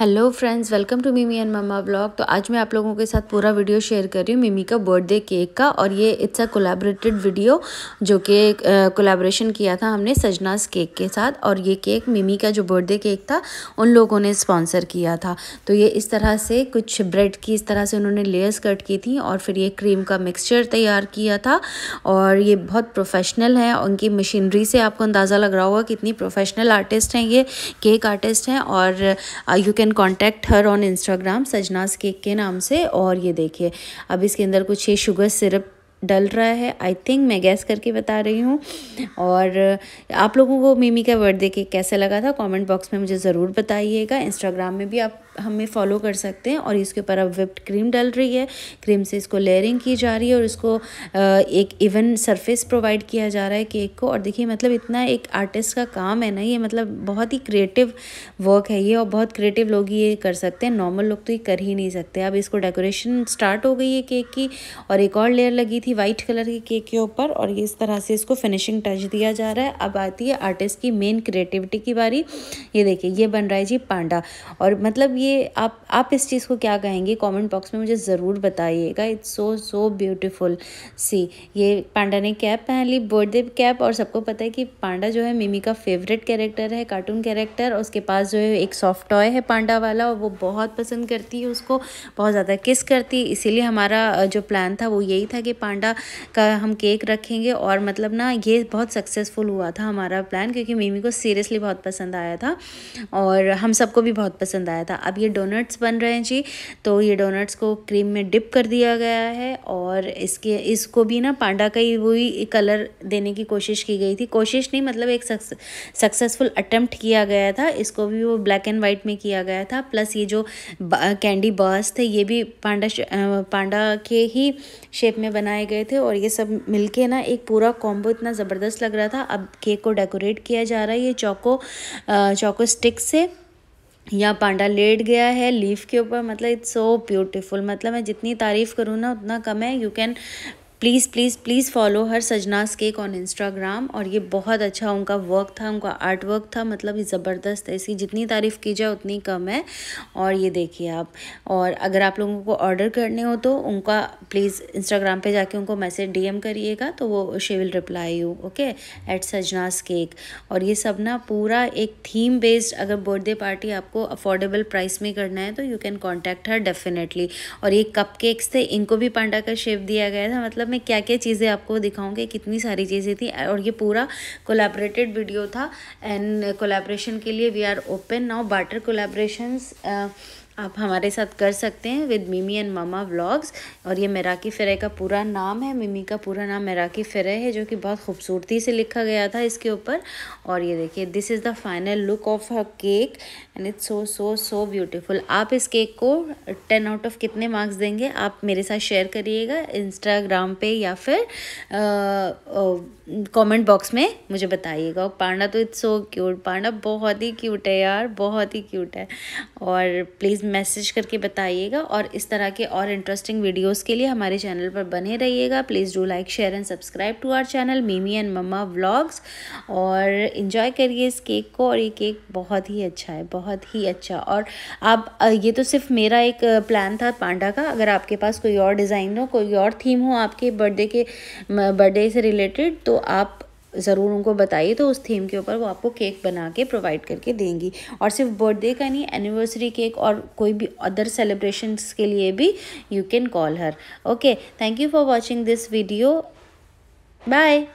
hello friends welcome to Mimi and Mama blog तो आज मैं आप लोगों के साथ पूरा वीडियो शेयर कर रही हूँ मिमी का बर्थडे केक का और ये इट्स अ कोलाबरेटेड वीडियो जो कि uh, किया था हमने सजनास केक के साथ और ये केक मिमी का जो बर्थडे केक था उन लोगों ने स्पॉन्सर किया था तो ये इस तरह से कुछ ब्रेड की इस तरह से उन्होंने लेयर्स कट की थी और फिर ये क्रीम का मिक्सचर तैयार किया था और ये बहुत प्रोफेशनल है उनकी मशीनरी से आपको अंदाज़ा लग रहा होगा कितनी प्रोफेशनल आर्टिस्ट हैं ये केक आर्टिस्ट हैं और you can contact her on Instagram Sajnas cake के नाम से और ये देखिए अब इसके अंदर कुछ ये शुगर सिरप डल रहा है आई थिंक मैं गैस करके बता रही हूँ और आप लोगों को मिमी का बर्थडे केक कैसा लगा था कमेंट बॉक्स में मुझे ज़रूर बताइएगा इंस्टाग्राम में भी आप हमें फॉलो कर सकते हैं और इसके ऊपर अब विप्ड क्रीम डल रही है क्रीम से इसको लेयरिंग की जा रही है और इसको एक इवन सरफेस प्रोवाइड किया जा रहा है केक को और देखिए मतलब इतना एक आर्टिस्ट का काम है ना ये मतलब बहुत ही क्रिएटिव वर्क है ये और बहुत क्रिएटिव लोग ये कर सकते हैं नॉर्मल लोग तो ये कर ही नहीं सकते अब इसको डेकोरेशन स्टार्ट हो गई है केक की और एक और लेयर लगी थी वाइट कलर के केक के ऊपर और ये इस तरह से इसको फिनिशिंग टच दिया जा रहा है अब आती है आर्टिस्ट की मेन क्रिएटिविटी की बारी ये देखिए ये बन रहा है जी पांडा और मतलब ये आप आप इस चीज़ को क्या कहेंगे कमेंट बॉक्स में मुझे ज़रूर बताइएगा इट्स सो सो ब्यूटीफुल सी ये पांडा ने कैप पहन ली बर्थडे कैप और सबको पता है कि पांडा जो है मिमी का फेवरेट कैरेक्टर है कार्टून कैरेक्टर उसके पास जो है एक सॉफ्ट टॉय है पांडा वाला और वो बहुत पसंद करती है उसको बहुत ज़्यादा किस करती इसीलिए हमारा जो प्लान था वो यही था कि पांडा का हम केक रखेंगे और मतलब ना ये बहुत सक्सेसफुल हुआ था हमारा प्लान क्योंकि मिमी को सीरियसली बहुत पसंद आया था और हम सबको भी बहुत पसंद आया था अब ये डोनट्स बन रहे हैं जी तो ये डोनट्स को क्रीम में डिप कर दिया गया है और इसके इसको भी ना पांडा का ही वही कलर देने की कोशिश की गई थी कोशिश नहीं मतलब एक सक्सेसफुल अटैम्प्ट किया गया था इसको भी वो ब्लैक एंड वाइट में किया गया था प्लस ये जो कैंडी बर्स थे ये भी पांडा पांडा के ही शेप में बनाए गए थे और ये सब मिलके ना एक पूरा कॉम्बो इतना ज़बरदस्त लग रहा था अब केक को डेकोरेट किया जा रहा है ये चौको चौको स्टिक से यहाँ पांडा लेट गया है लीफ के ऊपर मतलब इट्स सो ब्यूटीफुल मतलब मैं जितनी तारीफ़ करूँ ना उतना कम है you can please please please follow her Sajnas cake on Instagram और ये बहुत अच्छा उनका वर्क था उनका आर्ट वर्क था मतलब ये ज़बरदस्त है इसकी जितनी तारीफ़ की जाए उतनी कम है और ये देखिए आप और अगर आप लोगों को ऑर्डर करने हो तो उनका प्लीज़ इंस्टाग्राम पे जाके उनको मैसेज डीएम करिएगा तो वो she will reply you okay at Sajnas cake और ये सब ना पूरा एक थीम बेस्ड अगर बर्थडे पार्टी आपको अफोर्डेबल प्राइस में करना है तो you can contact her definitely और ये कप थे इनको भी पांडा का शेप दिया गया था मतलब मैं क्या क्या चीज़ें आपको दिखाऊंगी कितनी सारी चीज़ें थी और ये पूरा कोलेबरेटेड वीडियो था एंड कोलेब्रेशन के लिए we are open now better collaborations आप हमारे साथ कर सकते हैं विद मिमी एंड मामा व्लॉग्स और ये मेराकी फ़िरे का पूरा नाम है मिमी का पूरा नाम मेराकी फ़िरे है जो कि बहुत खूबसूरती से लिखा गया था इसके ऊपर और ये देखिए this is the final look of her cake and it's so so so beautiful आप इस केक को टेन आउट ऑफ कितने मार्क्स देंगे आप मेरे साथ शेयर करिएगा इंस्टाग्राम पर या फिर कॉमेंट बॉक्स में मुझे बताइएगा और पांडा तो इट्स सो क्यूट पांडा बहुत ही क्यूट है यार बहुत ही क्यूट है और प्लीज़ प्लीज़ मैसेज करके बताइएगा और इस तरह के और इंटरेस्टिंग वीडियोस के लिए हमारे चैनल पर बने रहिएगा please do like share and subscribe to our channel Mimi and Mama vlogs और इन्जॉय करिए इस केक को और ये केक बहुत ही अच्छा है बहुत ही अच्छा और आप ये तो सिर्फ मेरा एक प्लान था पांडा का अगर आपके पास कोई और डिज़ाइन हो कोई और थीम हो आपके बर्थडे के बर्थडे से रिलेटेड तो आप ज़रूर उनको बताइए तो उस थीम के ऊपर वो आपको केक बना के प्रोवाइड करके देंगी और सिर्फ बर्थडे का नहीं एनिवर्सरी केक और कोई भी अदर सेलिब्रेशंस के लिए भी you can call her okay thank you for watching this video bye